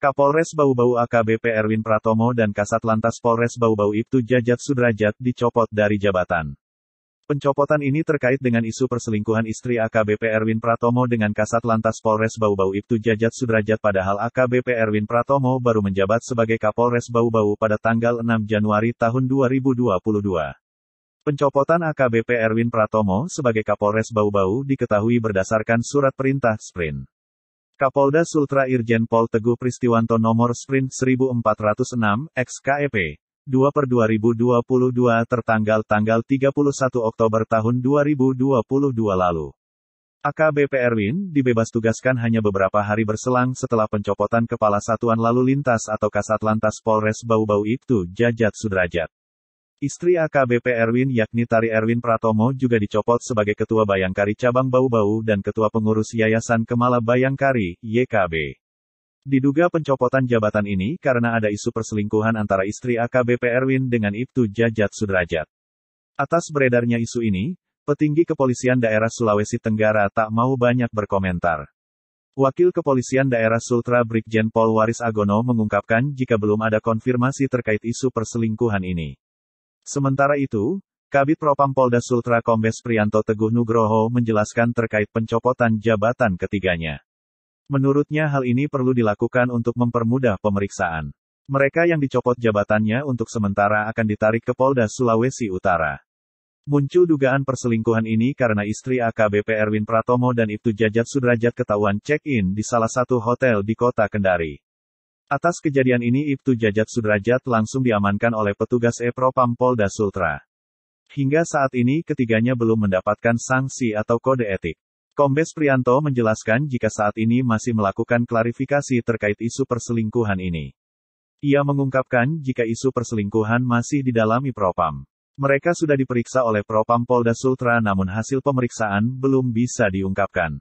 Kapolres Bau-Bau AKBP Erwin Pratomo dan Kasat Lantas Polres Bau-Bau Ibtu Jajat Sudrajat dicopot dari jabatan. Pencopotan ini terkait dengan isu perselingkuhan istri AKBP Erwin Pratomo dengan Kasat Lantas Polres Bau-Bau Ibtu Jajat Sudrajat padahal AKBP Erwin Pratomo baru menjabat sebagai Kapolres Bau-Bau pada tanggal 6 Januari tahun 2022. Pencopotan AKBP Erwin Pratomo sebagai Kapolres Bau-Bau diketahui berdasarkan surat perintah Sprint. Kapolda Sultra Irjen Pol Teguh Pristiwanto nomor Sprint 1406, XKEP. 2 per 2022 tertanggal tanggal 31 Oktober tahun 2022 lalu. AKBP Erwin dibebas tugaskan hanya beberapa hari berselang setelah pencopotan Kepala Satuan Lalu Lintas atau Kasat Lantas Polres Bau-Bau Ibtu Jajat Sudrajat. Istri AKBP Erwin yakni Tari Erwin Pratomo juga dicopot sebagai Ketua Bayangkari Cabang Bau-Bau dan Ketua Pengurus Yayasan Kemala Bayangkari, YKB. Diduga pencopotan jabatan ini karena ada isu perselingkuhan antara istri AKBP Erwin dengan Ibtu Jajat Sudrajat. Atas beredarnya isu ini, petinggi kepolisian daerah Sulawesi Tenggara tak mau banyak berkomentar. Wakil Kepolisian Daerah Sultra Brigjen Pol Waris Agono mengungkapkan jika belum ada konfirmasi terkait isu perselingkuhan ini. Sementara itu, Kabit Propam Polda Sultra Kombes Prianto Teguh Nugroho menjelaskan terkait pencopotan jabatan ketiganya. Menurutnya hal ini perlu dilakukan untuk mempermudah pemeriksaan. Mereka yang dicopot jabatannya untuk sementara akan ditarik ke Polda Sulawesi Utara. Muncul dugaan perselingkuhan ini karena istri AKBP Erwin Pratomo dan Ibtu Jajat Sudrajat ketahuan check-in di salah satu hotel di kota Kendari. Atas kejadian ini Ibtu Jajat Sudrajat langsung diamankan oleh petugas Epropam Polda Sultra. Hingga saat ini ketiganya belum mendapatkan sanksi atau kode etik. Kombes Prianto menjelaskan jika saat ini masih melakukan klarifikasi terkait isu perselingkuhan ini. Ia mengungkapkan jika isu perselingkuhan masih didalami Propam. Mereka sudah diperiksa oleh Propam Polda Sultra namun hasil pemeriksaan belum bisa diungkapkan.